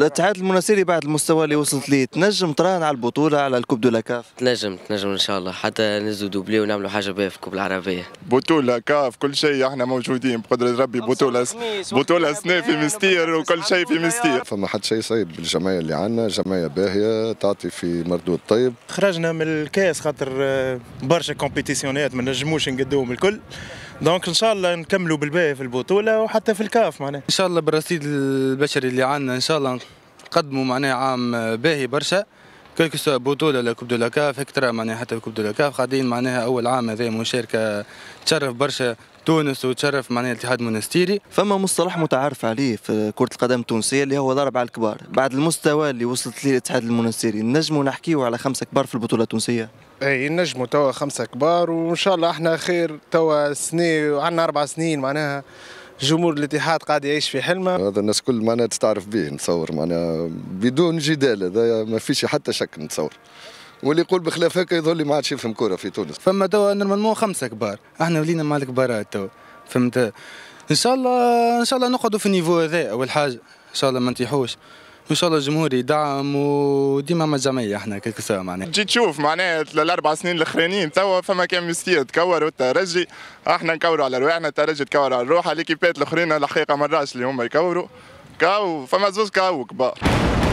الاتحاد المناصيري بعد المستوى اللي وصلت ليه تنجم تراهن على البطوله على الكوب دو لاكاف تنجم تنجم ان شاء الله حتى نزو دوبلي ونعملوا حاجه باهيه في الكوب العربيه بطوله كاف كل شيء احنا موجودين بقدره ربي بطوله بطوله سنه في مستير وكل شيء في مستير فما حد شيء صعيب بالجمعيه اللي عندنا جمعيه باهيه تعطي في مردود طيب خرجنا من الكاس خاطر آه، برشا كومبيتيسيونات ما نجموش نقدوهم الكل دونك ان شاء الله نكملوا بالباهي في البطوله وحتى في الكاف معناها ان شاء الله بالرصيد البشري اللي عندنا ان شاء الله نقدموا معناها عام باهي برشا كوكو سوا بطوله لكوب دو لاكاف هيك ترى معناها حتى كوب دو لاكاف قاعدين معناها اول عام هذايا مشاركه تشرف برشا تونس وتشرف معناها الاتحاد المونستيري فما مصطلح متعارف عليه في كره القدم التونسيه اللي هو ضرب على الكبار بعد المستوى اللي وصلت ليه الاتحاد المونستيري نجموا نحكيوا على خمسه كبار في البطوله التونسيه اي نجموا توا خمسه كبار وان شاء الله احنا خير توا سنه عندنا اربع سنين معناها جمهور الاتحاد قاعد يعيش في حلمه هذا الناس كل معناها تستعرف به نتصور معناها بدون جدال هذا ما فيش حتى شك نتصور واللي يقول بخلاف هكا يظهر لي ما عادش يفهم كره في تونس فما توا نورمالمون خمسه كبار احنا ولينا مع الكبارات توا فهمت ان شاء الله ان شاء الله نقعدوا في النيفو هذا اول حاجه ان شاء الله ما نطيحوش ان شاء الله الجمهور يدعم وديما مع الجمعيه احنا سوا معناها تجي تشوف معناها الاربع سنين الاخرانيين توا فما كان مستيه تكور الترجي احنا نكوروا على رواحنا الترجي تكور على روحها ليكيبات الاخرين الحقيقه ما الراش اللي هما يكوروا كاو فما زوز كاو كبار